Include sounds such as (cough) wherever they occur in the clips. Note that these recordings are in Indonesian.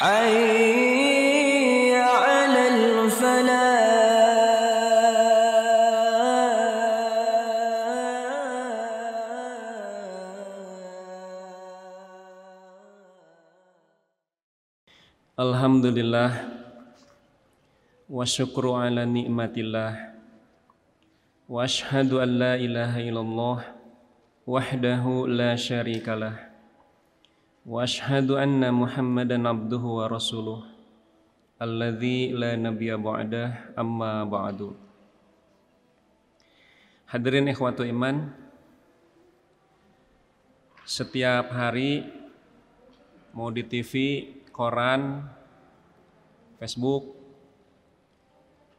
حي على الفلاح الحمد لله وشكر على نعمة الله وأشهد أن لا إله إلا الله وحده لا شريك له واشهد ان محمدا عبده ورسوله الذي لا نبي بعده اما بعد Hadirin ikhwatu iman Setiap hari Mau di TV, koran, Facebook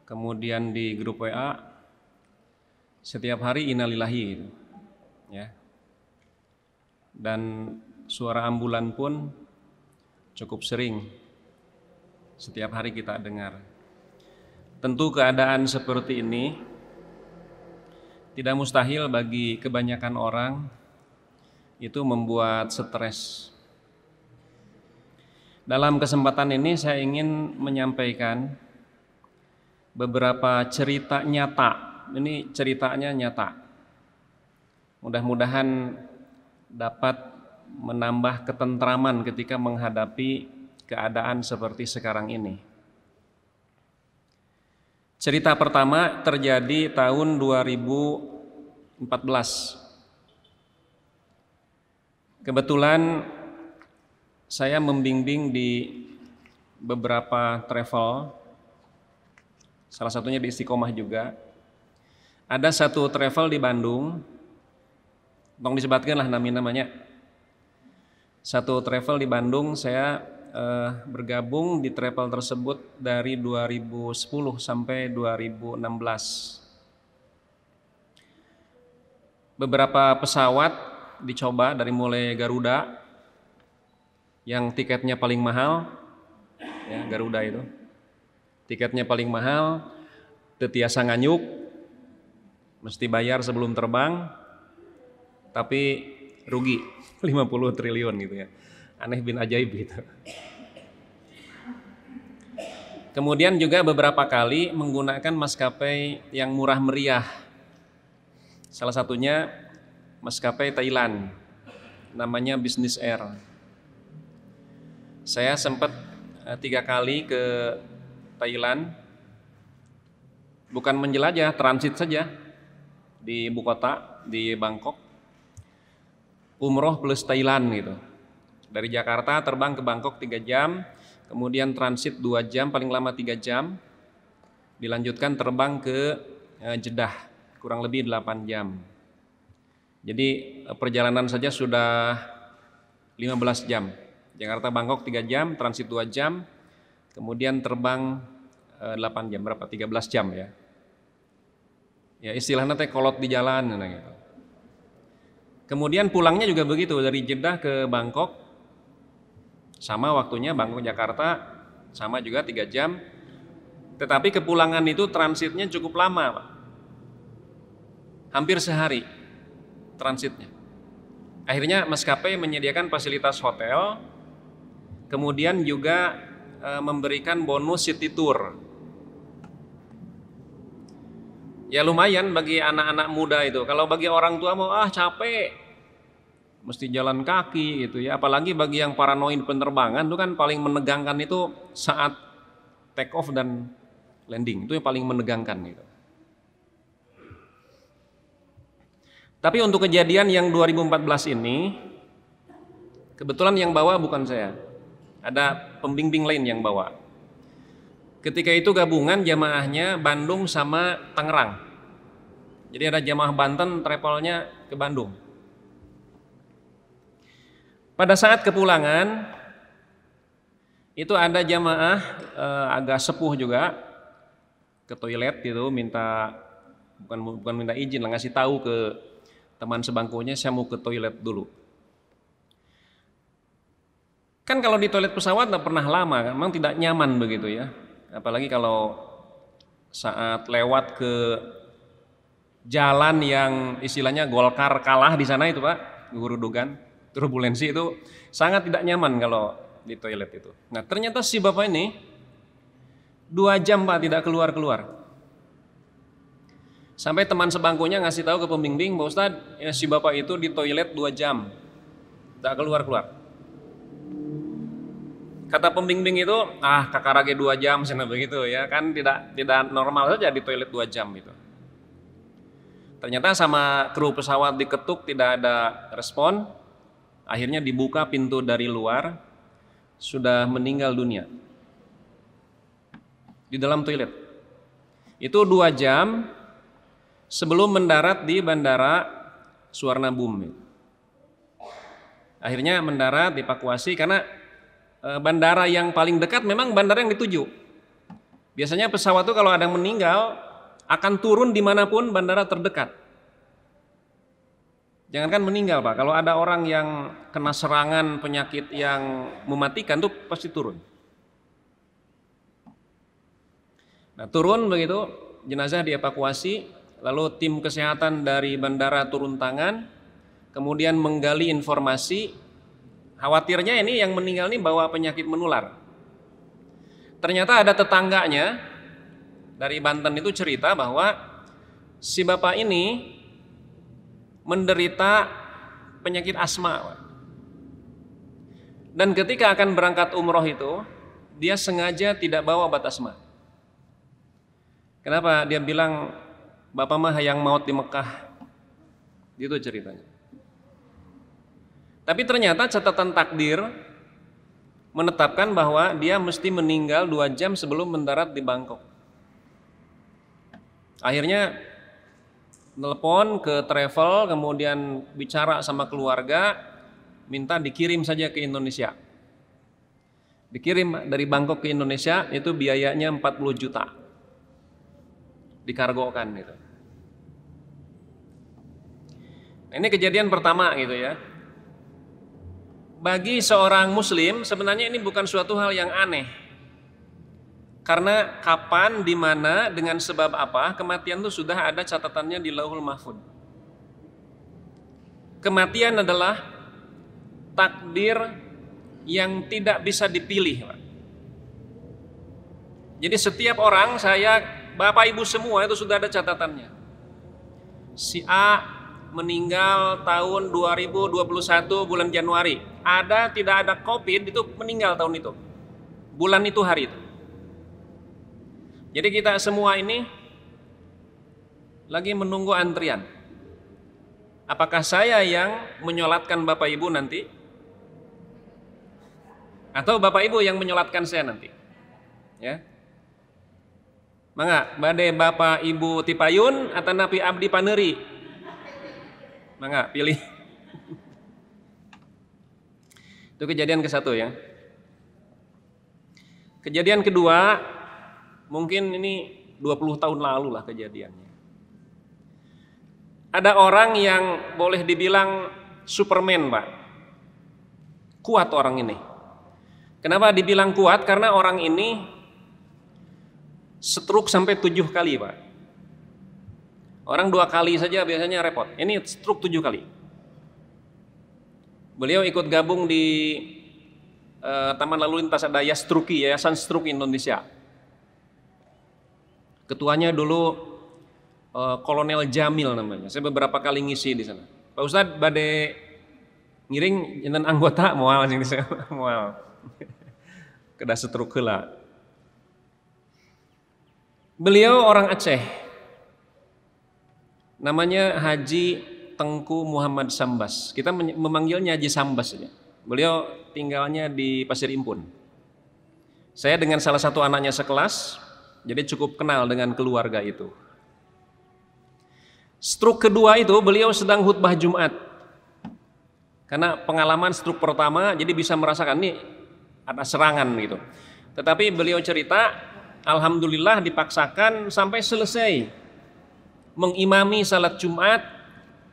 Kemudian di grup WA Setiap hari inalilahi gitu, ya. Dan suara ambulan pun cukup sering setiap hari kita dengar. Tentu keadaan seperti ini tidak mustahil bagi kebanyakan orang itu membuat stres. Dalam kesempatan ini saya ingin menyampaikan beberapa cerita nyata. Ini ceritanya nyata. Mudah-mudahan dapat menambah ketentraman ketika menghadapi keadaan seperti sekarang ini. Cerita pertama terjadi tahun 2014. Kebetulan saya membimbing di beberapa travel, salah satunya di Istiqomah juga. Ada satu travel di Bandung, tolong disebatkan lah namanya satu travel di Bandung saya uh, bergabung di travel tersebut dari 2010 sampai 2016. Beberapa pesawat dicoba dari mulai Garuda yang tiketnya paling mahal ya Garuda itu. Tiketnya paling mahal, tetiasa nganyuk, mesti bayar sebelum terbang, tapi rugi 50 triliun gitu ya. Aneh bin ajaib gitu. Kemudian juga beberapa kali menggunakan maskapai yang murah meriah. Salah satunya maskapai Thailand. Namanya Business Air. Saya sempat eh, tiga kali ke Thailand. Bukan menjelajah, transit saja di ibu kota di Bangkok umroh plus Thailand gitu. Dari Jakarta terbang ke Bangkok 3 jam, kemudian transit 2 jam, paling lama 3 jam, dilanjutkan terbang ke eh, Jeddah kurang lebih 8 jam. Jadi eh, perjalanan saja sudah 15 jam. Jakarta Bangkok 3 jam, transit 2 jam, kemudian terbang 8 eh, jam berapa? 13 jam ya. Ya istilahnya teh kolot di jalan gitu. Kemudian pulangnya juga begitu dari Jeddah ke Bangkok sama waktunya Bangkok Jakarta sama juga tiga jam. Tetapi kepulangan itu transitnya cukup lama, Pak. Hampir sehari transitnya. Akhirnya maskapai menyediakan fasilitas hotel, kemudian juga eh, memberikan bonus city tour Ya lumayan bagi anak-anak muda itu. Kalau bagi orang tua mau ah capek, mesti jalan kaki gitu ya. Apalagi bagi yang paranoid penerbangan itu kan paling menegangkan itu saat take off dan landing. Itu yang paling menegangkan gitu. Tapi untuk kejadian yang 2014 ini, kebetulan yang bawa bukan saya. Ada pembimbing lain yang bawa. Ketika itu gabungan jamaahnya Bandung sama Tangerang. Jadi ada jamaah Banten travelnya ke Bandung. Pada saat kepulangan itu ada jamaah eh, agak sepuh juga ke toilet gitu minta bukan bukan minta izin lah ngasih tahu ke teman sebangkunya saya mau ke toilet dulu. Kan kalau di toilet pesawat nggak pernah lama, kan, memang tidak nyaman begitu ya apalagi kalau saat lewat ke jalan yang istilahnya Golkar kalah di sana itu Pak, guru Dugan, turbulensi itu sangat tidak nyaman kalau di toilet itu. Nah ternyata si bapak ini dua jam Pak tidak keluar-keluar. Sampai teman sebangkunya ngasih tahu ke pembimbing, Pak Ustadz, ya, si bapak itu di toilet dua jam, tidak keluar-keluar kata pembimbing itu ah kakak kakarage dua jam (laughs) sana begitu ya kan tidak tidak normal saja di toilet dua jam gitu ternyata sama kru pesawat diketuk tidak ada respon akhirnya dibuka pintu dari luar sudah meninggal dunia di dalam toilet itu dua jam sebelum mendarat di bandara Suwarnabhumi akhirnya mendarat dipakuasi karena Eh, bandara yang paling dekat memang bandara yang dituju. Biasanya pesawat itu kalau ada yang meninggal akan turun dimanapun bandara terdekat. Jangankan meninggal Pak, kalau ada orang yang kena serangan penyakit yang mematikan tuh pasti turun. Nah turun begitu, jenazah dievakuasi, lalu tim kesehatan dari bandara turun tangan, kemudian menggali informasi Khawatirnya ini yang meninggal ini bawa penyakit menular. Ternyata ada tetangganya dari Banten itu cerita bahwa si bapak ini menderita penyakit asma. Dan ketika akan berangkat umroh itu, dia sengaja tidak bawa obat asma. Kenapa? Dia bilang, Bapak mah yang maut di Mekah. Itu ceritanya. Tapi ternyata catatan takdir menetapkan bahwa dia mesti meninggal dua jam sebelum mendarat di Bangkok. Akhirnya telepon ke travel, kemudian bicara sama keluarga, minta dikirim saja ke Indonesia. Dikirim dari Bangkok ke Indonesia itu biayanya 40 juta. Dikargokan gitu. Nah, ini kejadian pertama gitu ya bagi seorang muslim sebenarnya ini bukan suatu hal yang aneh. Karena kapan, di mana, dengan sebab apa, kematian itu sudah ada catatannya di Lauhul Mahfud. Kematian adalah takdir yang tidak bisa dipilih, Jadi setiap orang saya, Bapak Ibu semua itu sudah ada catatannya. Si A meninggal tahun 2021 bulan Januari. Ada tidak ada Covid itu meninggal tahun itu. Bulan itu hari itu. Jadi kita semua ini lagi menunggu antrian. Apakah saya yang menyolatkan Bapak Ibu nanti? Atau Bapak Ibu yang menyolatkan saya nanti? Ya. Mangga, bade Bapak Ibu Tipayun atau Nabi Abdi Paneri Mangga, pilih. Itu kejadian ke satu ya. Kejadian kedua, mungkin ini 20 tahun lalu lah kejadiannya. Ada orang yang boleh dibilang Superman Pak. Kuat orang ini. Kenapa dibilang kuat? Karena orang ini setruk sampai tujuh kali Pak Orang dua kali saja biasanya repot. Ini struk tujuh kali. Beliau ikut gabung di uh, Taman Lalu Lintas ada Yastruki, Yayasan Stroke Indonesia. Ketuanya dulu uh, Kolonel Jamil namanya. Saya beberapa kali ngisi di sana. Pak Ustad bade ngiring jenengan anggota moal sana (laughs) moal. Kedah stroke lah. Beliau orang Aceh, namanya Haji Tengku Muhammad Sambas. Kita memanggilnya Haji Sambas saja. Beliau tinggalnya di Pasir Impun. Saya dengan salah satu anaknya sekelas, jadi cukup kenal dengan keluarga itu. Struk kedua itu beliau sedang khutbah Jumat. Karena pengalaman struk pertama jadi bisa merasakan nih ada serangan gitu. Tetapi beliau cerita, alhamdulillah dipaksakan sampai selesai mengimami salat Jumat,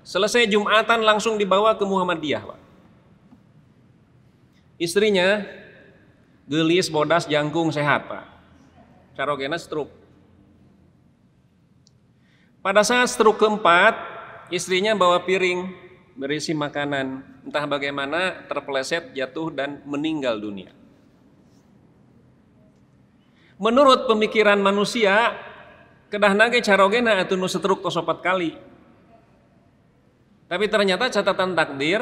selesai Jumatan langsung dibawa ke Muhammadiyah, Pak. Istrinya gelis, bodas, jangkung, sehat, Pak. Carogena stroke. Pada saat stroke keempat, istrinya bawa piring berisi makanan. Entah bagaimana terpeleset, jatuh, dan meninggal dunia. Menurut pemikiran manusia, Kedah nage carogena atau nusetruk tosopat kali. Tapi ternyata catatan takdir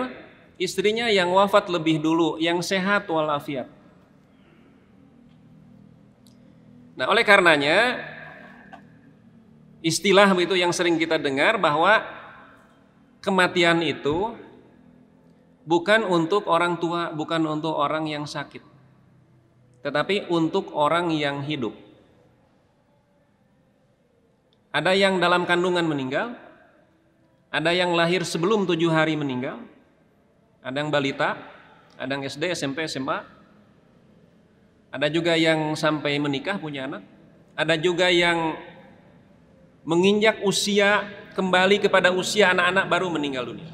istrinya yang wafat lebih dulu, yang sehat walafiat. Nah oleh karenanya istilah itu yang sering kita dengar bahwa kematian itu bukan untuk orang tua, bukan untuk orang yang sakit, tetapi untuk orang yang hidup. Ada yang dalam kandungan meninggal, ada yang lahir sebelum tujuh hari meninggal, ada yang balita, ada yang SD, SMP, SMA, ada juga yang sampai menikah punya anak, ada juga yang menginjak usia kembali kepada usia anak-anak baru meninggal dunia.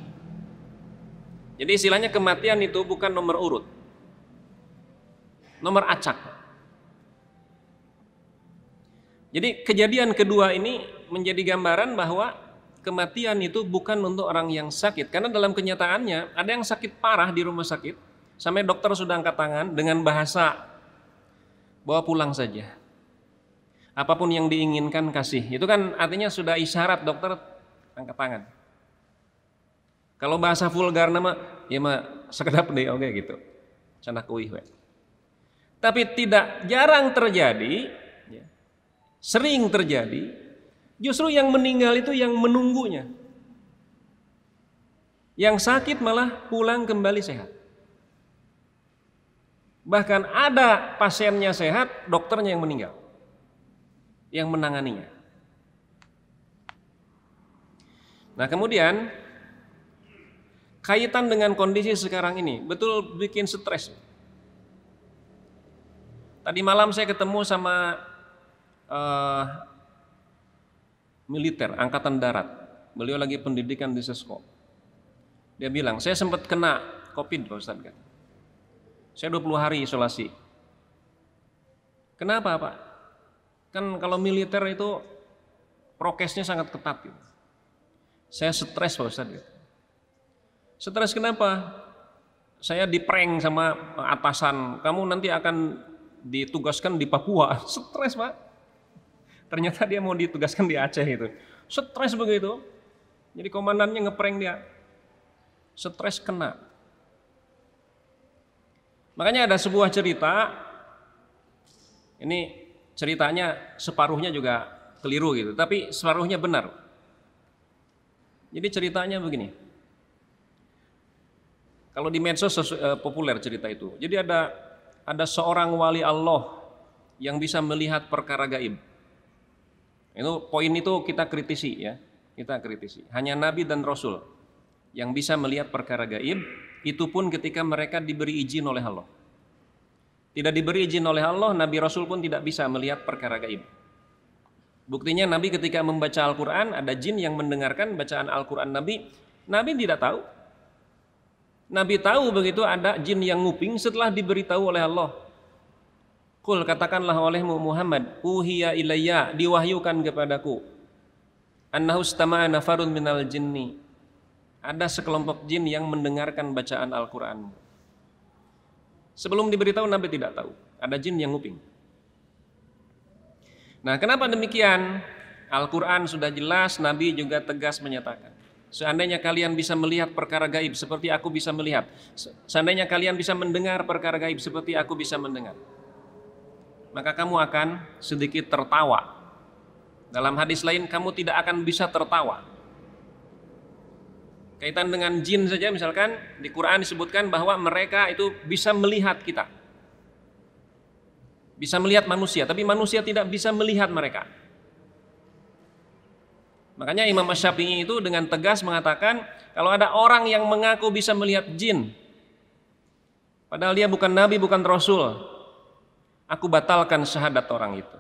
Jadi istilahnya kematian itu bukan nomor urut, nomor acak. Jadi kejadian kedua ini menjadi gambaran bahwa kematian itu bukan untuk orang yang sakit. Karena dalam kenyataannya ada yang sakit parah di rumah sakit, sampai dokter sudah angkat tangan dengan bahasa bawa pulang saja. Apapun yang diinginkan kasih. Itu kan artinya sudah isyarat dokter angkat tangan. Kalau bahasa vulgar nama ya mah sekedap deh oke okay, gitu. canda kuih we. Tapi tidak jarang terjadi, ya, sering terjadi Justru yang meninggal itu yang menunggunya. Yang sakit malah pulang kembali sehat. Bahkan ada pasiennya sehat, dokternya yang meninggal. Yang menanganinya. Nah kemudian kaitan dengan kondisi sekarang ini betul bikin stres. Tadi malam saya ketemu sama uh, militer, angkatan darat. Beliau lagi pendidikan di Sesko. Dia bilang, saya sempat kena COVID Pak Ustadz. Kan? Saya 20 hari isolasi. Kenapa Pak? Kan kalau militer itu prokesnya sangat ketat. Gitu. Saya stres Pak Ustadz. Gitu. Stres kenapa? Saya diprank sama atasan, kamu nanti akan ditugaskan di Papua. (laughs) Stres Pak ternyata dia mau ditugaskan di Aceh itu. Stres begitu. Jadi komandannya ngeprank dia. Stres kena. Makanya ada sebuah cerita. Ini ceritanya separuhnya juga keliru gitu, tapi separuhnya benar. Jadi ceritanya begini. Kalau di medsos eh, populer cerita itu. Jadi ada ada seorang wali Allah yang bisa melihat perkara gaib. Itu poin itu kita kritisi ya, kita kritisi. Hanya nabi dan rasul yang bisa melihat perkara gaib, itu pun ketika mereka diberi izin oleh Allah. Tidak diberi izin oleh Allah, nabi rasul pun tidak bisa melihat perkara gaib. Buktinya nabi ketika membaca Al-Qur'an ada jin yang mendengarkan bacaan Al-Qur'an nabi, nabi tidak tahu. Nabi tahu begitu ada jin yang nguping setelah diberitahu oleh Allah Kul katakanlah olehmu Muhammad, uhiya ilayya, diwahyukan kepadaku. Annahu istama'a nafarun minal jinni. Ada sekelompok jin yang mendengarkan bacaan Al-Qur'anmu. Sebelum diberitahu Nabi tidak tahu, ada jin yang nguping. Nah, kenapa demikian? Al-Qur'an sudah jelas, Nabi juga tegas menyatakan. Seandainya kalian bisa melihat perkara gaib seperti aku bisa melihat. Seandainya kalian bisa mendengar perkara gaib seperti aku bisa mendengar maka kamu akan sedikit tertawa. Dalam hadis lain kamu tidak akan bisa tertawa. Kaitan dengan jin saja misalkan di Quran disebutkan bahwa mereka itu bisa melihat kita. Bisa melihat manusia, tapi manusia tidak bisa melihat mereka. Makanya Imam Syafi'i itu dengan tegas mengatakan kalau ada orang yang mengaku bisa melihat jin padahal dia bukan nabi, bukan rasul, aku batalkan syahadat orang itu.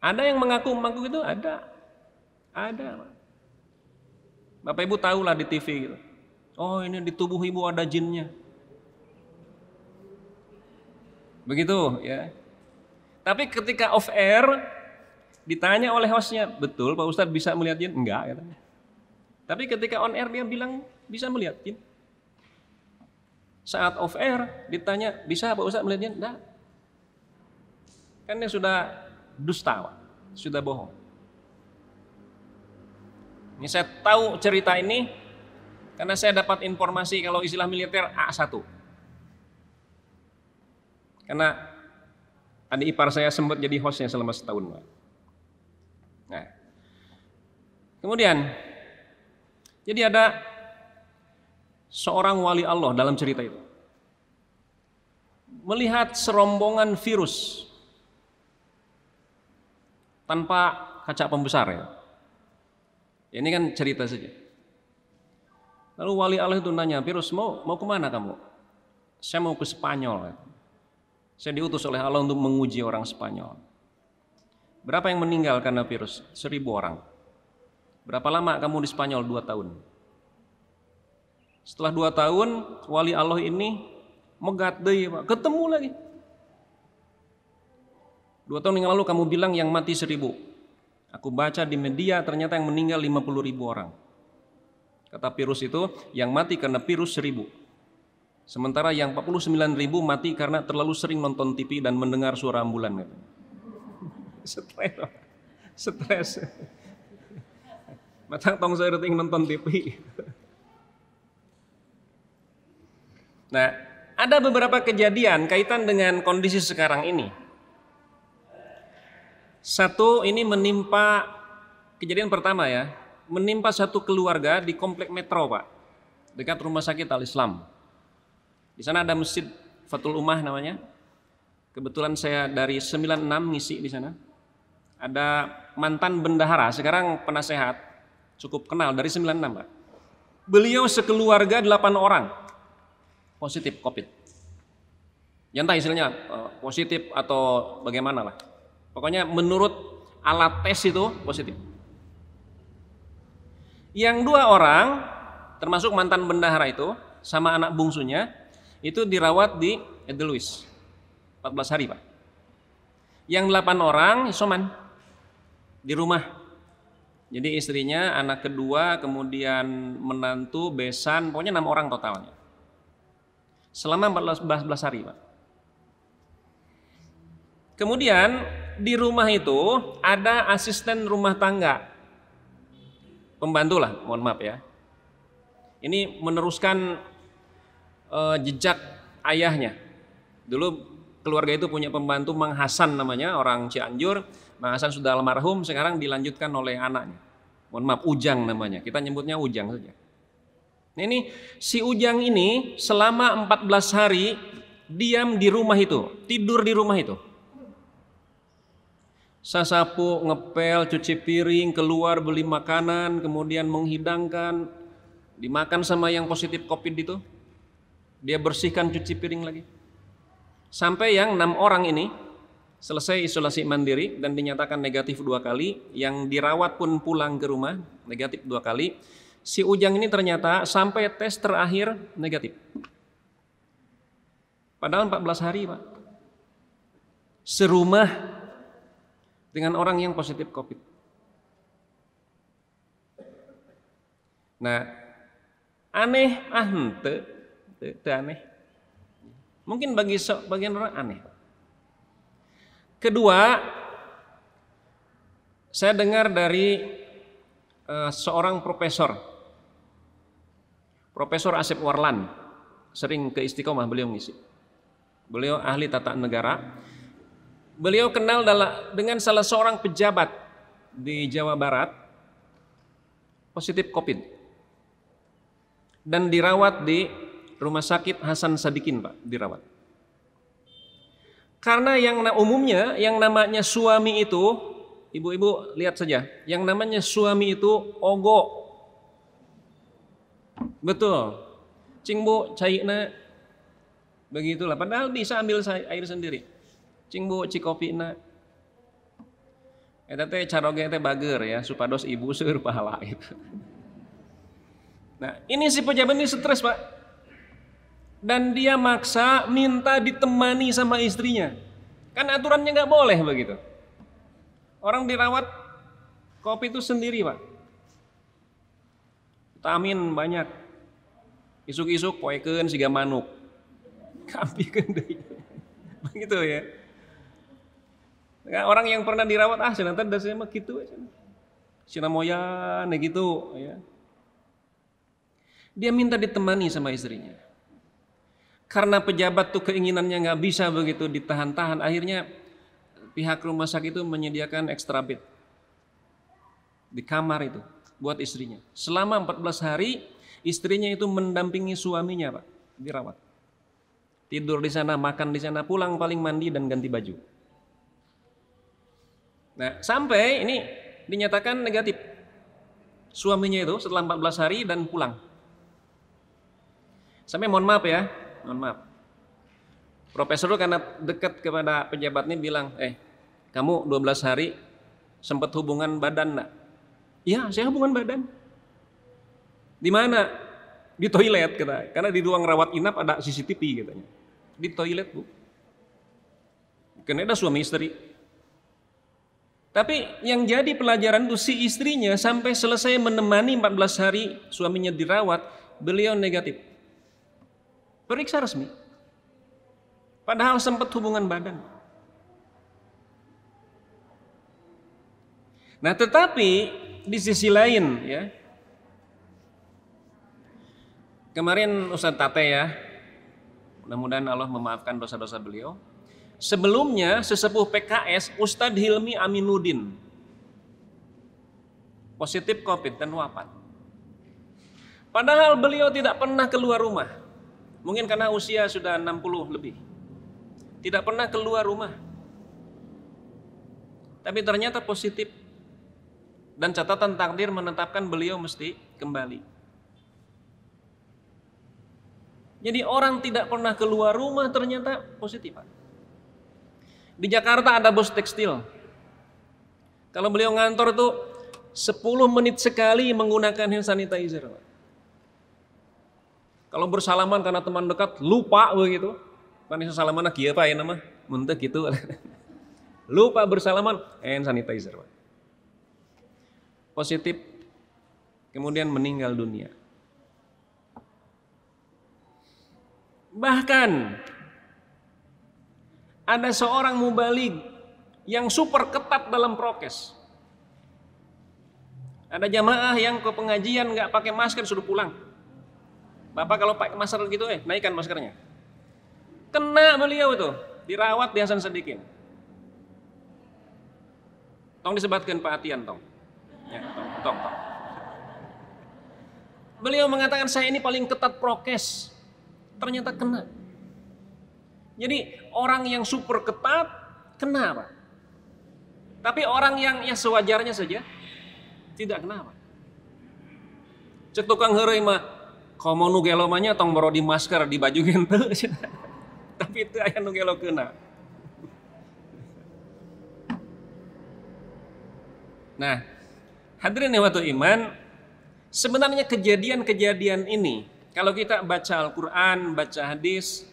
Ada yang mengaku mengaku itu ada, ada. Bapak Ibu tahu lah di TV gitu. Oh ini di tubuh ibu ada jinnya. Begitu ya. Tapi ketika off air ditanya oleh hostnya, betul Pak Ustadz bisa melihat jin? Enggak. Katanya. Tapi ketika on air dia bilang bisa melihat jin saat off air ditanya bisa Pak Ustaz melihatnya? tidak, Kan dia sudah dusta, sudah bohong. Ini saya tahu cerita ini karena saya dapat informasi kalau istilah militer A1. Karena adik ipar saya sempat jadi hostnya selama setahun. Nah, kemudian jadi ada seorang wali Allah dalam cerita itu melihat serombongan virus tanpa kaca pembesar ya. Ini kan cerita saja. Lalu wali Allah itu nanya, virus mau mau kemana kamu? Saya mau ke Spanyol. Saya diutus oleh Allah untuk menguji orang Spanyol. Berapa yang meninggal karena virus? Seribu orang. Berapa lama kamu di Spanyol? Dua tahun. Setelah dua tahun, wali Allah ini megat deh, Pak. Ketemu lagi. Dua tahun yang lalu kamu bilang yang mati seribu. Aku baca di media ternyata yang meninggal lima puluh ribu orang. Kata virus itu, yang mati karena virus seribu. Sementara yang 49 ribu mati karena terlalu sering nonton TV dan mendengar suara ambulan. (laughs) Stres, stres. Matang tong saya nonton TV. (laughs) Nah, ada beberapa kejadian kaitan dengan kondisi sekarang ini. Satu ini menimpa kejadian pertama ya, menimpa satu keluarga di komplek metro pak, dekat rumah sakit Al Islam. Di sana ada masjid Fatul Umah namanya. Kebetulan saya dari 96 ngisi di sana. Ada mantan bendahara, sekarang penasehat, cukup kenal dari 96 pak. Beliau sekeluarga 8 orang, positif COVID. Ya entah hasilnya eh, positif atau bagaimana lah. Pokoknya menurut alat tes itu positif. Yang dua orang, termasuk mantan bendahara itu, sama anak bungsunya, itu dirawat di Edelweiss. 14 hari Pak. Yang delapan orang isoman di rumah. Jadi istrinya, anak kedua, kemudian menantu, besan, pokoknya enam orang totalnya. Selama 14 hari, Pak. Kemudian di rumah itu ada asisten rumah tangga. pembantulah. mohon maaf ya. Ini meneruskan uh, jejak ayahnya. Dulu keluarga itu punya pembantu Mang Hasan namanya, orang Cianjur. Mang Hasan sudah almarhum, sekarang dilanjutkan oleh anaknya. Mohon maaf, Ujang namanya. Kita nyebutnya Ujang saja. Ini si Ujang ini selama 14 hari diam di rumah itu, tidur di rumah itu. Sasapu, ngepel, cuci piring, keluar beli makanan, kemudian menghidangkan, dimakan sama yang positif covid itu. Dia bersihkan cuci piring lagi. Sampai yang enam orang ini selesai isolasi mandiri dan dinyatakan negatif dua kali, yang dirawat pun pulang ke rumah negatif dua kali si Ujang ini ternyata sampai tes terakhir negatif. Padahal 14 hari, Pak. Serumah dengan orang yang positif Covid. Nah, aneh ah itu aneh. Mungkin bagi sebagian orang aneh. Kedua, saya dengar dari uh, seorang profesor Profesor Asep Warlan sering ke istiqomah beliau ngisi. Beliau ahli tata negara. Beliau kenal dengan salah seorang pejabat di Jawa Barat positif COVID dan dirawat di rumah sakit Hasan Sadikin Pak dirawat. Karena yang umumnya yang namanya suami itu, ibu-ibu lihat saja, yang namanya suami itu ogoh. Betul. Cingbu cairna begitulah. Padahal bisa ambil air sendiri. Cingbu cikopina. Eta teh caroge teh bager ya, supados ibu seur (laughs) pahala itu. Nah, ini si pejabat ini stres, Pak. Dan dia maksa minta ditemani sama istrinya. Kan aturannya nggak boleh begitu. Orang dirawat kopi itu sendiri, Pak. Vitamin banyak, isuk-isuk poekeun siga manuk kampikeun deui begitu ya nah, orang yang pernah dirawat ah cenah teh dasarnya mah kitu cenah moyan gitu ya dia minta ditemani sama istrinya karena pejabat tuh keinginannya nggak bisa begitu ditahan-tahan akhirnya pihak rumah sakit itu menyediakan extra bed di kamar itu buat istrinya selama 14 hari Istrinya itu mendampingi suaminya, Pak, dirawat. Tidur di sana, makan di sana, pulang paling mandi dan ganti baju. Nah, sampai ini dinyatakan negatif. Suaminya itu setelah 14 hari dan pulang. Sampai mohon maaf ya, mohon maaf. Profesor karena dekat kepada pejabatnya bilang, eh kamu 12 hari sempat hubungan badan enggak? iya saya hubungan badan. Di mana? Di toilet kata. Karena di ruang rawat inap ada CCTV katanya. Di toilet bu. Karena ada suami istri. Tapi yang jadi pelajaran itu si istrinya sampai selesai menemani 14 hari suaminya dirawat, beliau negatif. Periksa resmi. Padahal sempat hubungan badan. Nah, tetapi di sisi lain ya, Kemarin Ustadz Tate ya, mudah-mudahan Allah memaafkan dosa-dosa beliau. Sebelumnya sesepuh PKS Ustadz Hilmi Aminuddin positif COVID dan wafat. Padahal beliau tidak pernah keluar rumah. Mungkin karena usia sudah 60 lebih. Tidak pernah keluar rumah. Tapi ternyata positif. Dan catatan takdir menetapkan beliau mesti kembali. Jadi orang tidak pernah keluar rumah ternyata positif. Pak. Di Jakarta ada bos tekstil. Kalau beliau ngantor itu 10 menit sekali menggunakan hand sanitizer. Pak. Kalau bersalaman karena teman dekat lupa begitu. Kan salaman kieu Pak ya nama? Muntah gitu. (laughs) Lupa bersalaman hand sanitizer. Pak. Positif kemudian meninggal dunia. Bahkan ada seorang mubalik yang super ketat dalam prokes. Ada jamaah yang ke pengajian nggak pakai masker sudah pulang. Bapak kalau pakai masker gitu eh naikkan maskernya. Kena beliau itu, dirawat di Hasan Sadikin. Tong disebatkan Pak Atian tong. Ya, tong, tong, tong. Beliau mengatakan saya ini paling ketat prokes ternyata kena. Jadi orang yang super ketat kena Pak. Tapi orang yang ya sewajarnya saja tidak kena Pak. Cek tukang hari mah komo nu gelomanya tong baru di masker di baju gente. (laughs) Tapi itu ayah nu gelo kena. Nah, hadirin waktu iman, sebenarnya kejadian-kejadian ini kalau kita baca Al-Quran, baca hadis,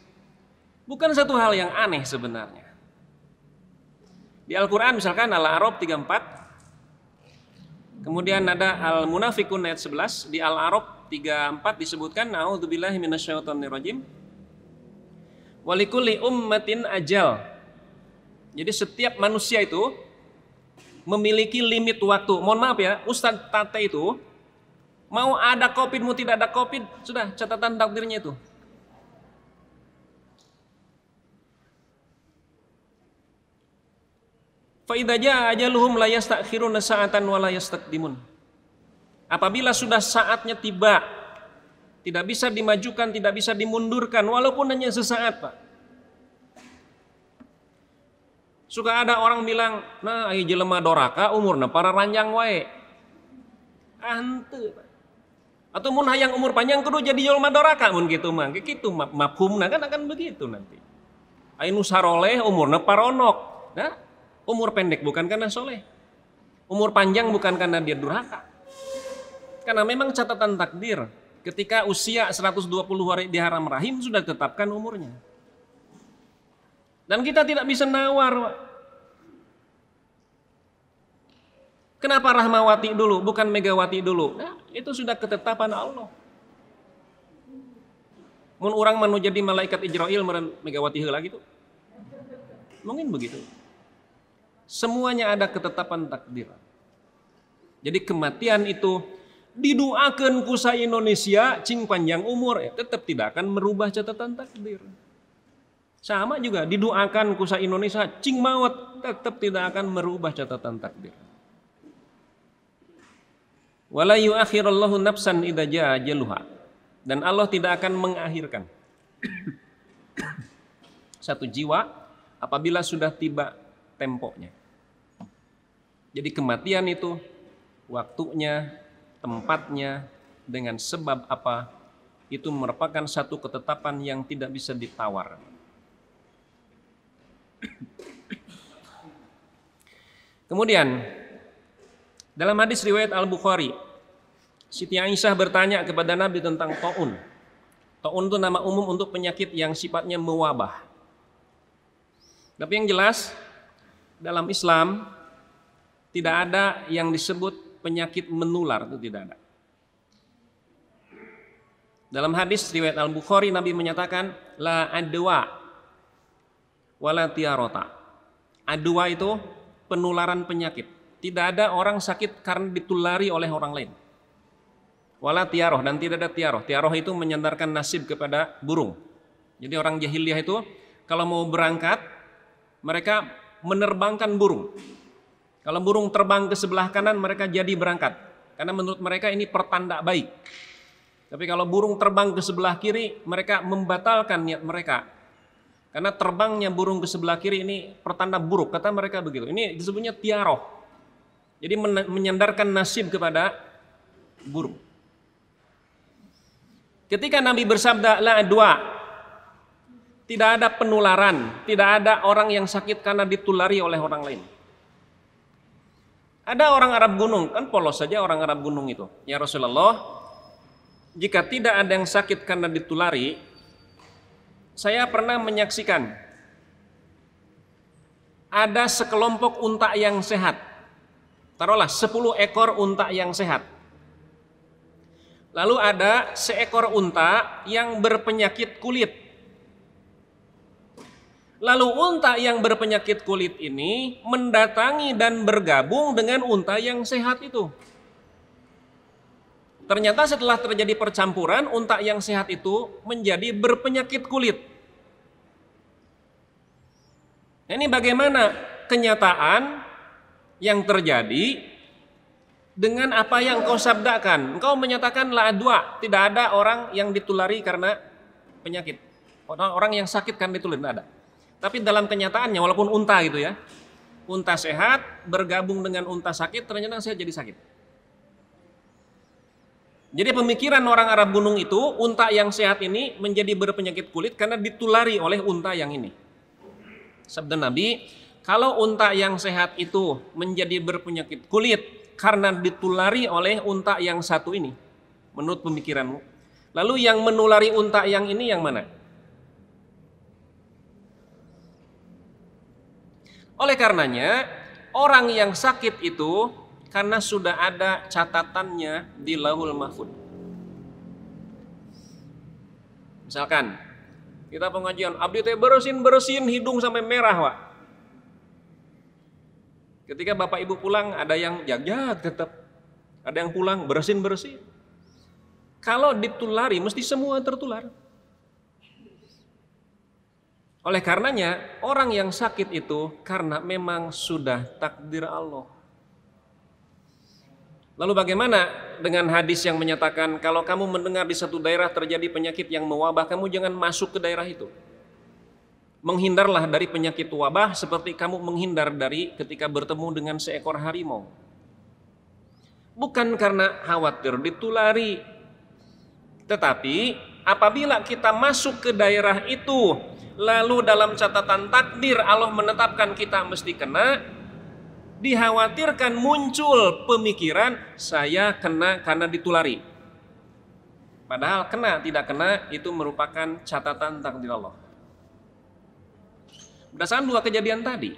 bukan satu hal yang aneh sebenarnya. Di Al-Quran misalkan Al-Arab 34, kemudian ada Al-Munafikun ayat 11, di Al-Arab 34 disebutkan, A'udzubillahi Walikuli ummatin ajal. Jadi setiap manusia itu memiliki limit waktu. Mohon maaf ya, Ustadz Tate itu Mau ada covid, mau tidak ada covid, sudah catatan takdirnya itu. Faidaja ajaluhum la yastakhiruna sa'atan walayas la yastaqdimun. Apabila sudah saatnya tiba, tidak bisa dimajukan, tidak bisa dimundurkan walaupun hanya sesaat, Pak. Suka ada orang bilang, "Nah, ayo jelema doraka umurnya para ranjang wae." Ante, Pak. Atau mun hayang umur panjang kudu jadi jolma doraka mun gitu mah. Gitu mah mafhumna kan akan begitu nanti. nu saroleh umurna paronok. Nah, umur pendek bukan karena soleh. Umur panjang bukan karena dia durhaka. Karena memang catatan takdir ketika usia 120 hari di haram rahim sudah ditetapkan umurnya. Dan kita tidak bisa nawar, Kenapa Rahmawati dulu, bukan Megawati dulu? Nah, itu sudah ketetapan Allah. Mun orang menu jadi malaikat Israel, meren Megawati heula gitu. Mungkin begitu. Semuanya ada ketetapan takdir. Jadi kematian itu didoakan kusa Indonesia cing panjang umur ya, eh, tetap tidak akan merubah catatan takdir. Sama juga didoakan kusa Indonesia cing mawat tetap tidak akan merubah catatan takdir. Wala yuakhirallahu nafsan idza jaa ajaluha. Dan Allah tidak akan mengakhirkan (coughs) satu jiwa apabila sudah tiba temponya. Jadi kematian itu waktunya, tempatnya, dengan sebab apa itu merupakan satu ketetapan yang tidak bisa ditawar. (coughs) Kemudian dalam hadis riwayat Al-Bukhari, Siti Aisyah bertanya kepada Nabi tentang taun. Taun itu nama umum untuk penyakit yang sifatnya mewabah. Tapi yang jelas, dalam Islam tidak ada yang disebut penyakit menular itu tidak ada. Dalam hadis riwayat Al Bukhari Nabi menyatakan la adwa wala tiarota. Adwa itu penularan penyakit. Tidak ada orang sakit karena ditulari oleh orang lain. Wala tiaroh dan tidak ada tiaroh. Tiaroh itu menyandarkan nasib kepada burung. Jadi orang jahiliyah itu kalau mau berangkat mereka menerbangkan burung. Kalau burung terbang ke sebelah kanan mereka jadi berangkat. Karena menurut mereka ini pertanda baik. Tapi kalau burung terbang ke sebelah kiri, mereka membatalkan niat mereka. Karena terbangnya burung ke sebelah kiri ini pertanda buruk, kata mereka begitu. Ini disebutnya tiaroh. Jadi menyandarkan nasib kepada burung. Ketika Nabi bersabda la dua tidak ada penularan, tidak ada orang yang sakit karena ditulari oleh orang lain. Ada orang Arab gunung, kan polos saja orang Arab gunung itu. Ya Rasulullah, jika tidak ada yang sakit karena ditulari, saya pernah menyaksikan ada sekelompok unta yang sehat. Taruhlah 10 ekor unta yang sehat. Lalu ada seekor unta yang berpenyakit kulit. Lalu unta yang berpenyakit kulit ini mendatangi dan bergabung dengan unta yang sehat itu. Ternyata setelah terjadi percampuran, unta yang sehat itu menjadi berpenyakit kulit. Nah, ini bagaimana kenyataan yang terjadi dengan apa yang kau sabdakan. Engkau menyatakan la adwa, tidak ada orang yang ditulari karena penyakit. Orang, orang yang sakit kan ditulari, tidak ada. Tapi dalam kenyataannya walaupun unta gitu ya, unta sehat bergabung dengan unta sakit ternyata saya jadi sakit. Jadi pemikiran orang Arab gunung itu unta yang sehat ini menjadi berpenyakit kulit karena ditulari oleh unta yang ini. Sabda Nabi, kalau unta yang sehat itu menjadi berpenyakit kulit karena ditulari oleh unta yang satu ini, menurut pemikiranmu. Lalu yang menulari unta yang ini yang mana? Oleh karenanya, orang yang sakit itu karena sudah ada catatannya di laul Mahfud. Misalkan kita pengajian, abdi teh bersin-bersin hidung sampai merah, Pak. Ketika bapak ibu pulang ada yang jaga tetap, ada yang pulang bersin-bersin. Kalau ditulari mesti semua tertular. Oleh karenanya orang yang sakit itu karena memang sudah takdir Allah. Lalu bagaimana dengan hadis yang menyatakan kalau kamu mendengar di satu daerah terjadi penyakit yang mewabah, kamu jangan masuk ke daerah itu. Menghindarlah dari penyakit wabah seperti kamu menghindar dari ketika bertemu dengan seekor harimau. Bukan karena khawatir ditulari. Tetapi apabila kita masuk ke daerah itu, lalu dalam catatan takdir Allah menetapkan kita mesti kena, dikhawatirkan muncul pemikiran saya kena karena ditulari. Padahal kena tidak kena itu merupakan catatan takdir Allah. Berdasarkan dua kejadian tadi.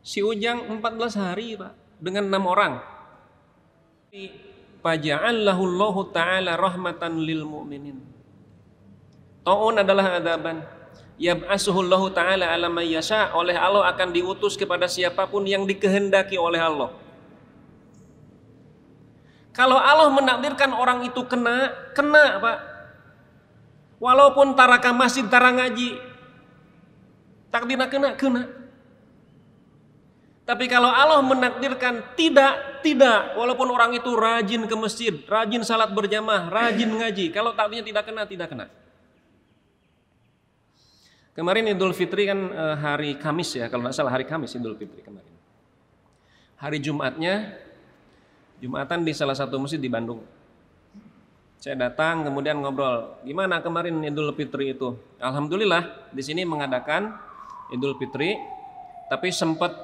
Si Ujang 14 hari, Pak, dengan enam orang. Faja'allahu Ta'ala rahmatan lil mu'minin. Ta'un adalah adaban. Yab'asuhullahu Ta'ala alama yasha. Oleh Allah akan diutus kepada siapapun yang dikehendaki oleh Allah. Kalau Allah menakdirkan orang itu kena, kena Pak. Walaupun taraka masjid, tara ngaji, Takdirna kena, kena. Tapi kalau Allah menakdirkan tidak, tidak. Walaupun orang itu rajin ke masjid, rajin salat berjamaah, rajin ngaji. Kalau takdirnya tidak kena, tidak kena. Kemarin Idul Fitri kan eh, hari Kamis ya, kalau nggak salah hari Kamis Idul Fitri kemarin. Hari Jumatnya, Jumatan di salah satu masjid di Bandung. Saya datang kemudian ngobrol, gimana kemarin Idul Fitri itu? Alhamdulillah di sini mengadakan Idul Fitri, tapi sempat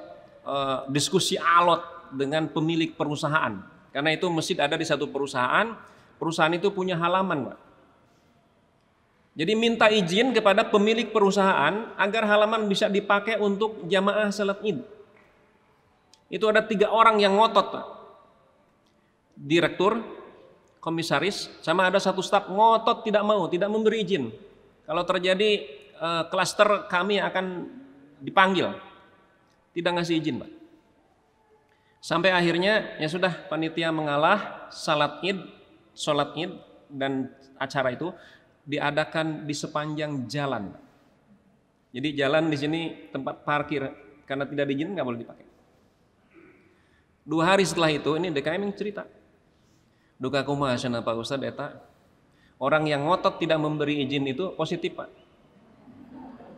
uh, diskusi alot dengan pemilik perusahaan. Karena itu masjid ada di satu perusahaan, perusahaan itu punya halaman, Pak. Jadi minta izin kepada pemilik perusahaan agar halaman bisa dipakai untuk jamaah salat Id. Itu ada tiga orang yang ngotot, Pak. Direktur, komisaris, sama ada satu staf ngotot tidak mau, tidak memberi izin. Kalau terjadi Eh, klaster kami yang akan dipanggil. Tidak ngasih izin, Pak. Sampai akhirnya ya sudah panitia mengalah, salat Id, salat Id dan acara itu diadakan di sepanjang jalan. Jadi jalan di sini tempat parkir karena tidak diizinkan nggak boleh dipakai. Dua hari setelah itu ini DKM yang cerita. Duka kumaha Pak Ustaz Eta. Orang yang ngotot tidak memberi izin itu positif Pak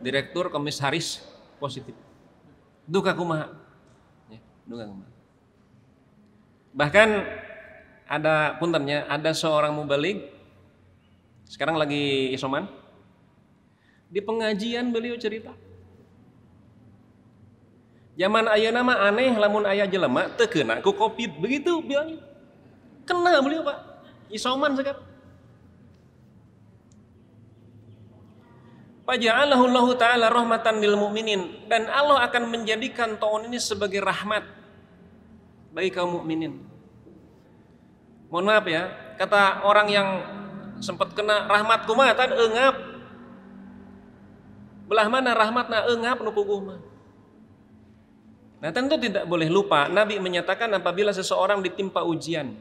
direktur komisaris positif. Duka kumaha. Ya, duka kumaha. Bahkan ada puntennya, ada seorang mubalik sekarang lagi isoman. Di pengajian beliau cerita. Zaman ayah nama aneh, lamun ayah jelema tekena ku covid begitu bilangnya. Kena beliau pak, isoman sekarang. Allah taala rahmatan lil mu'minin dan Allah akan menjadikan tahun ini sebagai rahmat bagi kaum mukminin. Mohon maaf ya, kata orang yang sempat kena rahmat kumatan engap. Belah mana rahmatna engap nu mah. Nah tentu tidak boleh lupa Nabi menyatakan apabila seseorang ditimpa ujian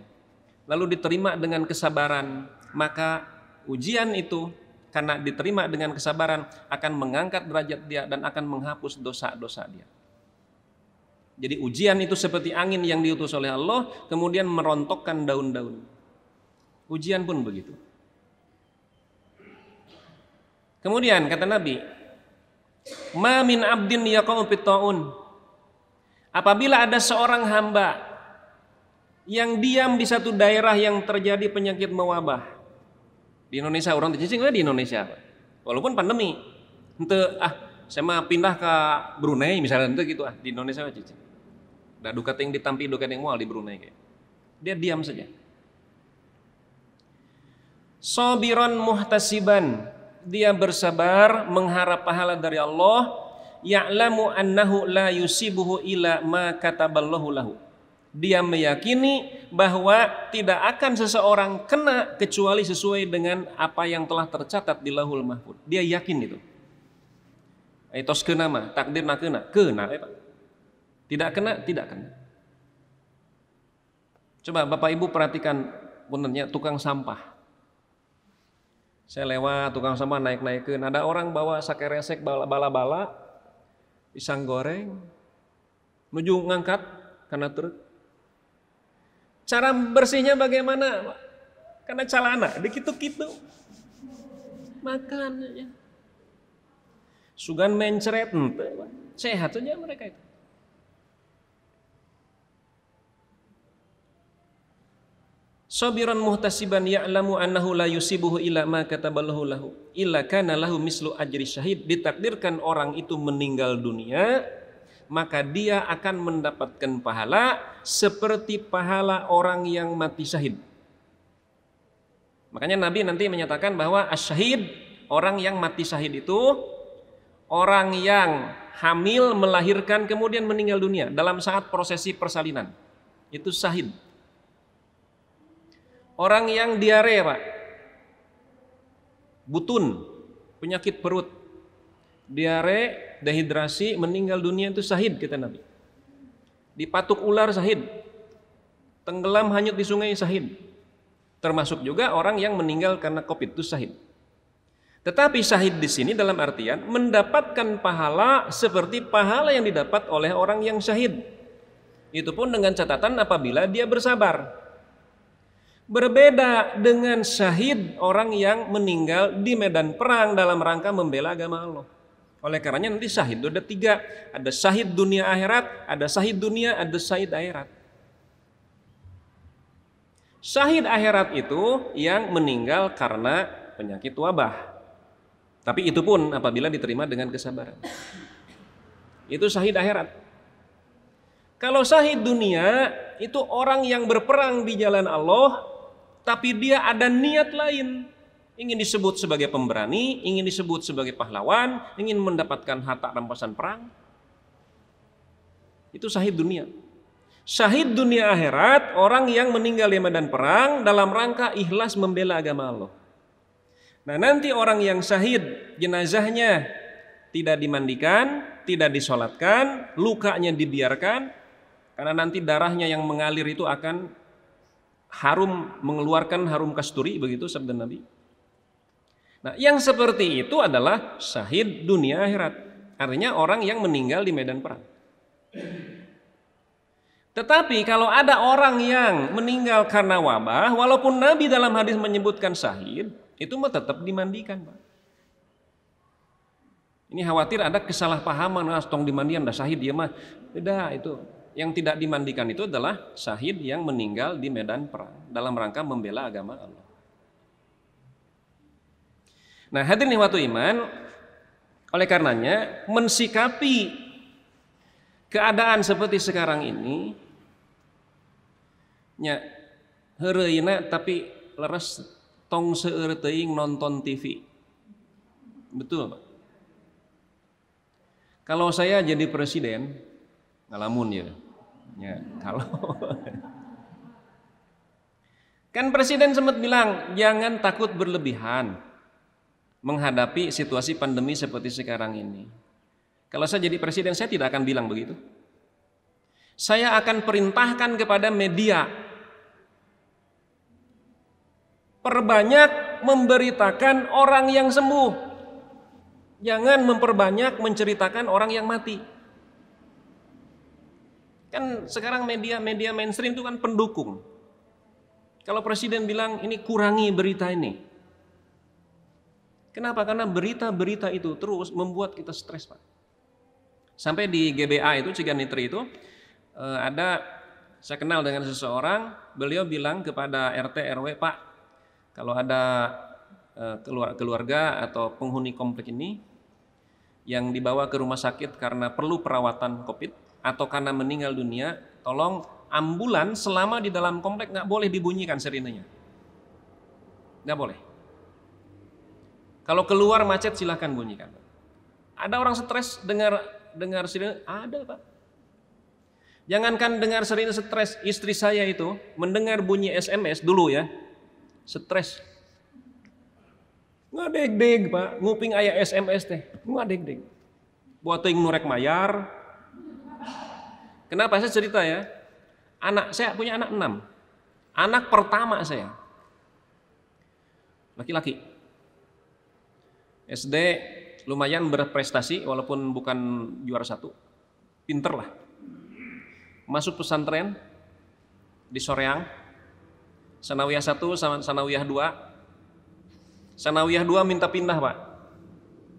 lalu diterima dengan kesabaran maka ujian itu karena diterima dengan kesabaran akan mengangkat derajat dia dan akan menghapus dosa-dosa dia. Jadi ujian itu seperti angin yang diutus oleh Allah kemudian merontokkan daun-daun. Ujian pun begitu. Kemudian kata Nabi, "Ma min abdin yaqumu Apabila ada seorang hamba yang diam di satu daerah yang terjadi penyakit mewabah, di Indonesia orang cicing di Indonesia, walaupun pandemi. Ente ah saya mah pindah ke Brunei misalnya itu gitu ah di Indonesia mah cicing. Da duka ting ditampi duka ting mual di Brunei kayak. Dia diam saja. Sobiron muhtasiban dia bersabar mengharap pahala dari Allah ya'lamu annahu la yusibuhu ila ma kataballahu lahu dia meyakini bahwa tidak akan seseorang kena kecuali sesuai dengan apa yang telah tercatat di lahul mahfud. Dia yakin itu. Etos kena mah, takdir nak kena, kena ya Tidak kena, tidak kena. Coba Bapak Ibu perhatikan benernya tukang sampah. Saya lewat tukang sampah naik-naikin. Ada orang bawa bala bala-bala, pisang goreng, menuju ngangkat karena truk Cara bersihnya bagaimana? Karena celana, dikitu-kitu. Makannya. Sugan mencret, sehat saja mereka itu. Sobiran muhtasiban ya'lamu annahu la yusibuhu ila ma kataballahu lahu. Illa kana lahu mislu ajri syahid. Ditakdirkan orang itu meninggal dunia maka dia akan mendapatkan pahala seperti pahala orang yang mati syahid. Makanya Nabi nanti menyatakan bahwa asyahid, orang yang mati syahid itu orang yang hamil melahirkan kemudian meninggal dunia dalam saat prosesi persalinan. Itu syahid. Orang yang diare, Pak. Butun, penyakit perut. Diare dehidrasi, meninggal dunia itu sahid kita Nabi. Dipatuk ular sahid. Tenggelam hanyut di sungai sahid. Termasuk juga orang yang meninggal karena Covid itu sahid. Tetapi sahid di sini dalam artian mendapatkan pahala seperti pahala yang didapat oleh orang yang syahid. Itu pun dengan catatan apabila dia bersabar. Berbeda dengan syahid orang yang meninggal di medan perang dalam rangka membela agama Allah. Oleh karenanya nanti syahid itu ada tiga. Ada syahid dunia akhirat, ada syahid dunia, ada syahid akhirat. Syahid akhirat itu yang meninggal karena penyakit wabah. Tapi itu pun apabila diterima dengan kesabaran. Itu syahid akhirat. Kalau syahid dunia itu orang yang berperang di jalan Allah tapi dia ada niat lain ingin disebut sebagai pemberani, ingin disebut sebagai pahlawan, ingin mendapatkan harta rampasan perang. Itu sahid dunia. Sahid dunia akhirat, orang yang meninggal di medan perang dalam rangka ikhlas membela agama Allah. Nah nanti orang yang sahid jenazahnya tidak dimandikan, tidak disolatkan, lukanya dibiarkan, karena nanti darahnya yang mengalir itu akan harum, mengeluarkan harum kasturi, begitu sabda Nabi Nah, yang seperti itu adalah syahid dunia akhirat. Artinya orang yang meninggal di medan perang. Tetapi kalau ada orang yang meninggal karena wabah, walaupun Nabi dalam hadis menyebutkan syahid, itu mah tetap dimandikan, Pak. Ini khawatir ada kesalahpahaman, nah, tong dimandian, dah syahid dia mah. Tidak, itu yang tidak dimandikan itu adalah syahid yang meninggal di medan perang dalam rangka membela agama Allah. Nah, hadirin waktu iman, oleh karenanya mensikapi keadaan seperti sekarang ini Ya hereina tapi leres tong seerteing nonton TV. Betul, Pak. Kalau saya jadi presiden, ngalamun ya. Ya, kalau (laughs) Kan presiden sempat bilang, jangan takut berlebihan menghadapi situasi pandemi seperti sekarang ini. Kalau saya jadi presiden, saya tidak akan bilang begitu. Saya akan perintahkan kepada media perbanyak memberitakan orang yang sembuh. Jangan memperbanyak menceritakan orang yang mati. Kan sekarang media-media mainstream itu kan pendukung. Kalau presiden bilang ini kurangi berita ini, Kenapa? Karena berita-berita itu terus membuat kita stres, Pak. Sampai di GBA itu, Ciganitri itu, eh, ada saya kenal dengan seseorang, beliau bilang kepada RT RW, Pak, kalau ada eh, keluarga atau penghuni komplek ini yang dibawa ke rumah sakit karena perlu perawatan COVID atau karena meninggal dunia, tolong ambulan selama di dalam komplek nggak boleh dibunyikan serinanya, Nggak boleh. Kalau keluar macet silahkan bunyikan. Ada orang stres dengar dengar sirine? Ada pak. Jangankan dengar sirine stres, istri saya itu mendengar bunyi SMS dulu ya, stres. Nggak deg pak, nguping ayah SMS teh, nggak deg-deg. Buat yang nurek mayar. Kenapa saya cerita ya? Anak saya punya anak enam, anak pertama saya, laki-laki SD lumayan berprestasi walaupun bukan juara satu. Pinter lah. Masuk pesantren di Soreang. Sanawiyah 1 sama Sanawiyah 2. Sanawiyah 2 minta pindah, Pak.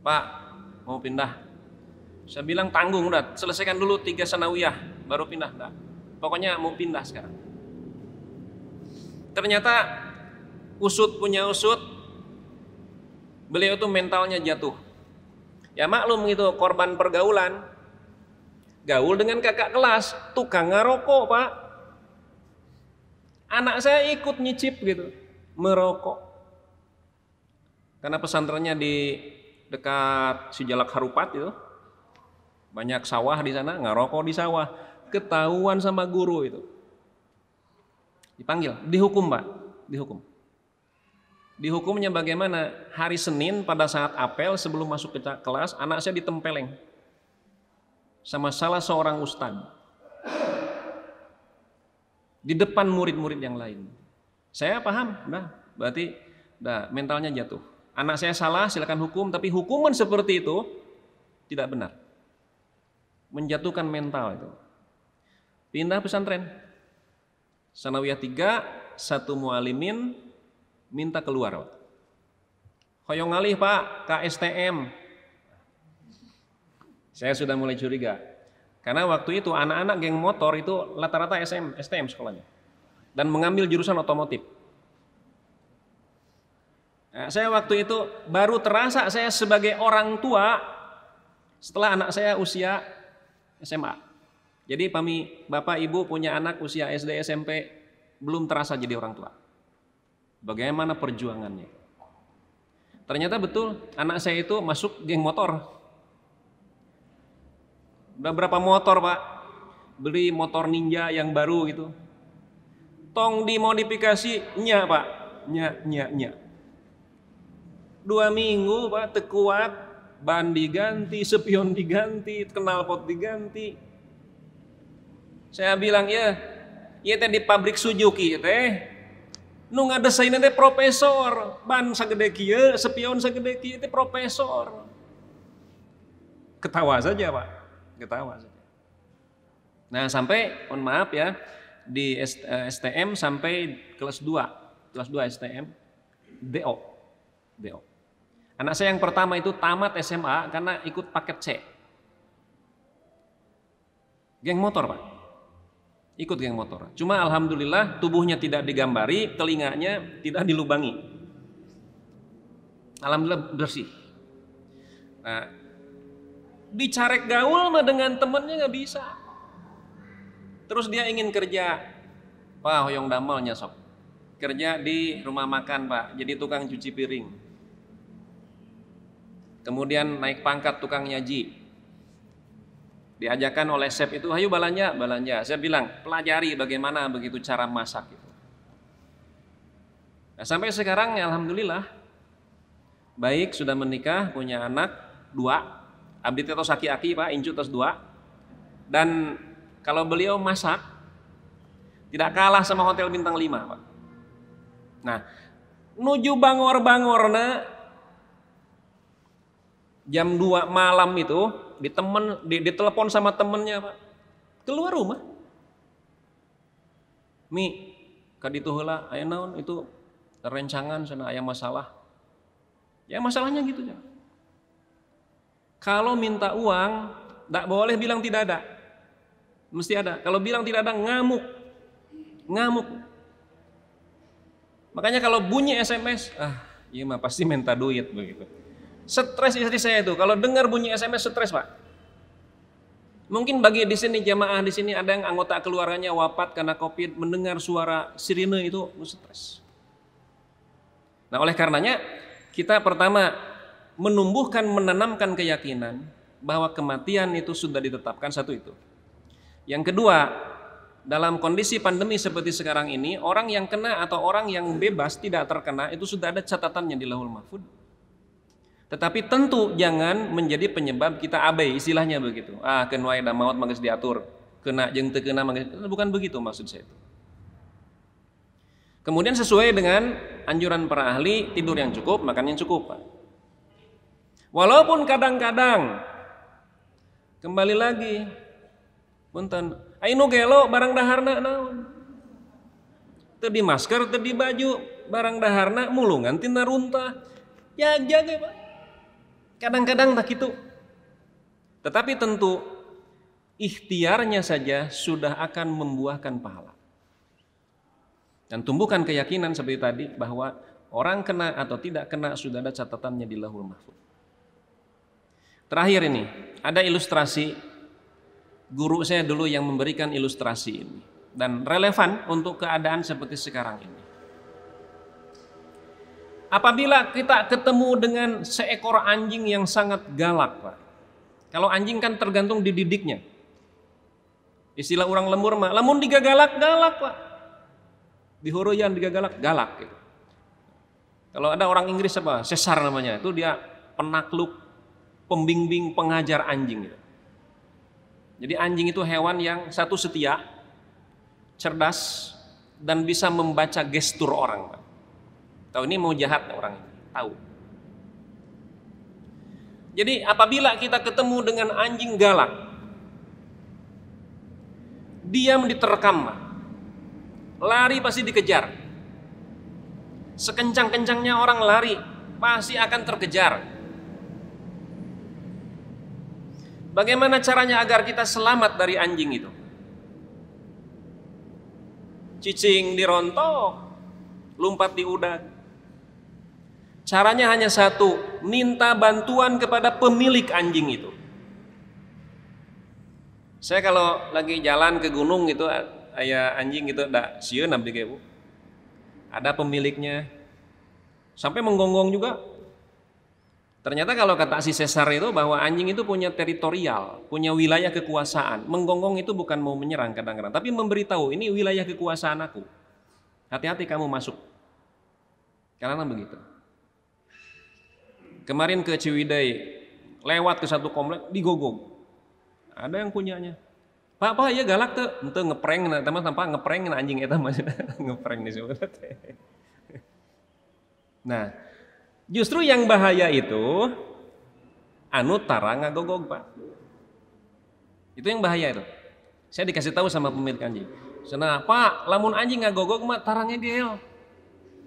Pak, mau pindah. Saya bilang tanggung udah, selesaikan dulu tiga sanawiyah baru pindah. Nah, pokoknya mau pindah sekarang. Ternyata usut punya usut, beliau tuh mentalnya jatuh. Ya maklum gitu, korban pergaulan. Gaul dengan kakak kelas, tukang ngerokok pak. Anak saya ikut nyicip gitu, merokok. Karena pesantrennya di dekat Sijalak Harupat itu, banyak sawah di sana, ngerokok di sawah. Ketahuan sama guru itu. Dipanggil, dihukum pak, dihukum Dihukumnya bagaimana? Hari Senin pada saat apel sebelum masuk ke kelas, anak saya ditempeleng sama salah seorang ustad di depan murid-murid yang lain. Saya paham, nah berarti nah, mentalnya jatuh. Anak saya salah, silakan hukum, tapi hukuman seperti itu tidak benar. Menjatuhkan mental itu. Pindah pesantren. Sanawiyah tiga satu mualimin, minta keluar Pak. Hoyong ngalih Pak kstm, Saya sudah mulai curiga. Karena waktu itu anak-anak geng motor itu rata-rata SM, STM sekolahnya. Dan mengambil jurusan otomotif. Nah, saya waktu itu baru terasa saya sebagai orang tua setelah anak saya usia SMA. Jadi pami bapak ibu punya anak usia SD SMP belum terasa jadi orang tua. Bagaimana perjuangannya? Ternyata betul, anak saya itu masuk geng motor. Udah berapa motor pak? Beli motor ninja yang baru gitu. Tong dimodifikasi, nyak pak. Nyak, nyak, nyak. Dua minggu pak, tekuat, ban diganti, sepion diganti, kenal pot diganti. Saya bilang ya, ya teh di pabrik Suzuki teh ada saya teh profesor, ban segede kia sepion segede kia itu profesor. Ketawa saja, Pak. Ketawa saja. Nah, sampai mohon maaf ya, di STM eh, sampai kelas 2, kelas 2 STM DO. DO. Anak saya yang pertama itu tamat SMA karena ikut paket C. Geng motor, Pak ikut geng motor. Cuma alhamdulillah tubuhnya tidak digambari, telinganya tidak dilubangi. Alhamdulillah bersih. Nah, dicarek gaul mah dengan temennya nggak bisa. Terus dia ingin kerja, Pak Hoyong Damal sob. Kerja di rumah makan Pak, jadi tukang cuci piring. Kemudian naik pangkat tukang nyaji, diajakan oleh chef itu, ayo balanja, balanja. Saya bilang, pelajari bagaimana begitu cara masak itu. Nah, sampai sekarang ya, alhamdulillah baik sudah menikah, punya anak dua, abdi tetos aki-aki Pak, incu terus dua. Dan kalau beliau masak tidak kalah sama hotel bintang lima, Pak. Nah, nuju bangor-bangorna jam 2 malam itu di di ditelepon sama temennya Pak. Keluar rumah. Mi, kaditu heula ayam naon itu rencangan sana ayam masalah. Ya masalahnya gitu ya. Kalau minta uang, tidak boleh bilang tidak ada. Mesti ada. Kalau bilang tidak ada, ngamuk. Ngamuk. Makanya kalau bunyi SMS, ah, iya mah pasti minta duit begitu. Stres istri saya itu, kalau dengar bunyi SMS stres pak. Mungkin bagi di sini jamaah di sini ada yang anggota keluarganya wafat karena covid mendengar suara sirine itu stres. Nah oleh karenanya kita pertama menumbuhkan menanamkan keyakinan bahwa kematian itu sudah ditetapkan satu itu. Yang kedua dalam kondisi pandemi seperti sekarang ini orang yang kena atau orang yang bebas tidak terkena itu sudah ada catatannya di lahul mahfud tetapi tentu jangan menjadi penyebab kita abai istilahnya begitu. Ah, kena dan maut mangis diatur, kena jeng tekena mangis. Eh, bukan begitu maksud saya Kemudian sesuai dengan anjuran para ahli tidur yang cukup, makan yang cukup. Walaupun kadang-kadang kembali lagi punten ainu gelo barang daharna naon. tadi masker, tadi baju, barang daharna mulungan tina runtah. Ya jaga, Pak. Kadang-kadang begitu. Tetapi tentu ikhtiarnya saja sudah akan membuahkan pahala. Dan tumbuhkan keyakinan seperti tadi bahwa orang kena atau tidak kena sudah ada catatannya di lahul mahfud. Terakhir ini, ada ilustrasi guru saya dulu yang memberikan ilustrasi ini dan relevan untuk keadaan seperti sekarang ini. Apabila kita ketemu dengan seekor anjing yang sangat galak, Pak. Kalau anjing kan tergantung dididiknya. Istilah orang lemur mah, lemur digagalak galak, Pak. Di Dihoroyan digagalak galak gitu. Kalau ada orang Inggris apa? Sesar namanya. Itu dia penakluk, pembimbing, pengajar anjing gitu. Jadi anjing itu hewan yang satu setia, cerdas dan bisa membaca gestur orang, Pak. Tahu ini mau jahat orang ini, tahu. Jadi apabila kita ketemu dengan anjing galak, dia diterkam, lari pasti dikejar. Sekencang-kencangnya orang lari, pasti akan terkejar. Bagaimana caranya agar kita selamat dari anjing itu? Cicing dirontok, lompat di udang. Caranya hanya satu, minta bantuan kepada pemilik anjing itu. Saya kalau lagi jalan ke gunung gitu, ayah anjing itu tidak siun abdi kayak Ada pemiliknya, sampai menggonggong juga. Ternyata kalau kata si Cesar itu bahwa anjing itu punya teritorial, punya wilayah kekuasaan. Menggonggong itu bukan mau menyerang kadang-kadang, tapi memberitahu ini wilayah kekuasaan aku. Hati-hati kamu masuk. Karena begitu. Kemarin ke Ciwidey, lewat ke satu komplek digogong. Ada yang punyanya. Pak, pak, ya galak tuh, ente ngepreng, nah, teman tanpa ngepreng nah, anjing itu maksudnya (laughs) ngepreng di sebenarnya. (laughs) Nah, justru yang bahaya itu anu tara gogok pak. Itu yang bahaya itu. Saya dikasih tahu sama pemilik anjing. Sana pak, lamun anjing nggak gogok mah tarangnya gel.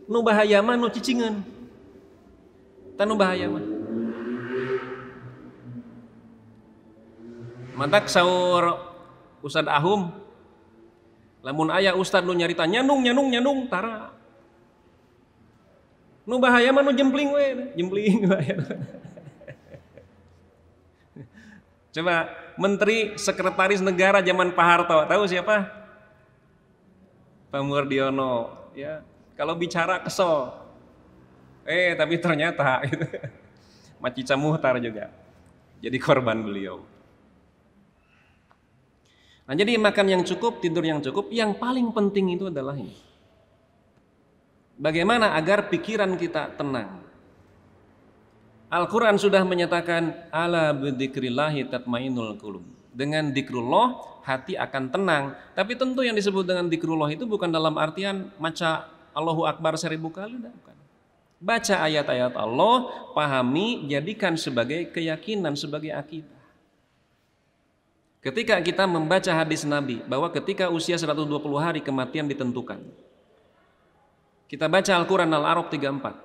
Nu bahaya mah nu cicingan tanu bahaya mah mantak saur Ustad Ahum lamun ayah Ustad nu nyarita nyandung nyandung nyandung tara nu bahaya mah nu jempling we jempling (laughs) bahaya Coba Menteri Sekretaris Negara zaman Pak Harto, tahu siapa? Pak Murdiono. Ya, kalau bicara kesel. Eh, tapi ternyata gitu. (laughs) Macica Muhtar juga jadi korban beliau. Nah, jadi makan yang cukup, tidur yang cukup, yang paling penting itu adalah ini. Bagaimana agar pikiran kita tenang? Al-Quran sudah menyatakan ala bidikrillahi tatmainul kulum Dengan dikrullah hati akan tenang. Tapi tentu yang disebut dengan dikrullah itu bukan dalam artian maca Allahu Akbar seribu kali, bukan. Baca ayat-ayat Allah, pahami, jadikan sebagai keyakinan, sebagai akidah. Ketika kita membaca hadis Nabi bahwa ketika usia 120 hari kematian ditentukan. Kita baca Al-Qur'an Al-Arab 34.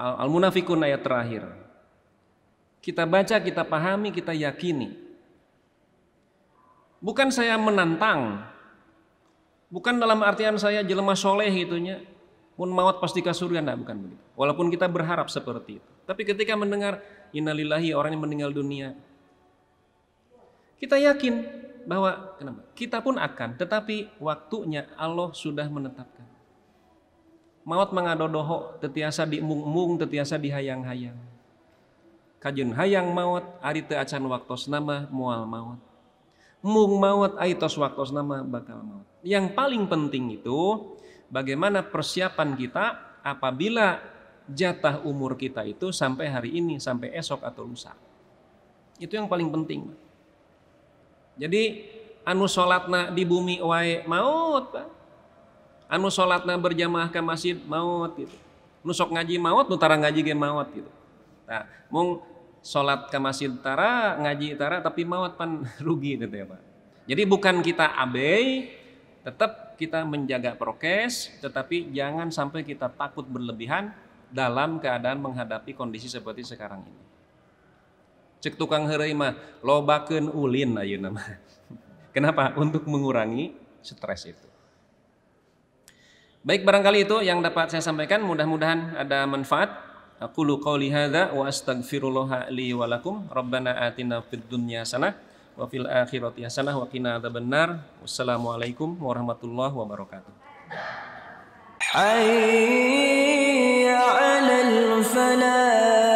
Al-Munafikun ayat terakhir. Kita baca, kita pahami, kita yakini. Bukan saya menantang. Bukan dalam artian saya jelema soleh itunya pun mawat pasti ke surga, enggak, bukan begitu. Walaupun kita berharap seperti itu. Tapi ketika mendengar, innalillahi orang yang meninggal dunia. Kita yakin bahwa, kenapa? Kita pun akan, tetapi waktunya Allah sudah menetapkan. Mawat mengadodoho, tetiasa diemung mung tetiasa di hayang hayang Kajun hayang mawat, ari teu acan waktos nama mual mawat. Mung mawat aitos waktu nama bakal mawat. Yang paling penting itu bagaimana persiapan kita apabila jatah umur kita itu sampai hari ini, sampai esok atau lusa. Itu yang paling penting. Jadi anu sholatna di bumi wae maut, Anu sholatna berjamaah ke masjid maut gitu. Nusok ngaji maut, nutara ngaji ge maut gitu. Nah, mung sholat ke masjid tara, ngaji tara tapi maut pan (laughs) rugi gitu ya, Pak. Jadi bukan kita abai, tetap kita menjaga prokes, tetapi jangan sampai kita takut berlebihan dalam keadaan menghadapi kondisi seperti sekarang ini. Cek tukang herei mah lobakeun ulin ayo nama. (laughs) Kenapa? Untuk mengurangi stres itu. Baik barangkali itu yang dapat saya sampaikan, mudah-mudahan ada manfaat. Aku lu lihada wa astagfirullaha li walakum Rabbana atina fid dunya sanah wa fil akhirati hasanah wa qina adzabannar. Wassalamualaikum warahmatullahi wabarakatuh. Hayya 'alal falah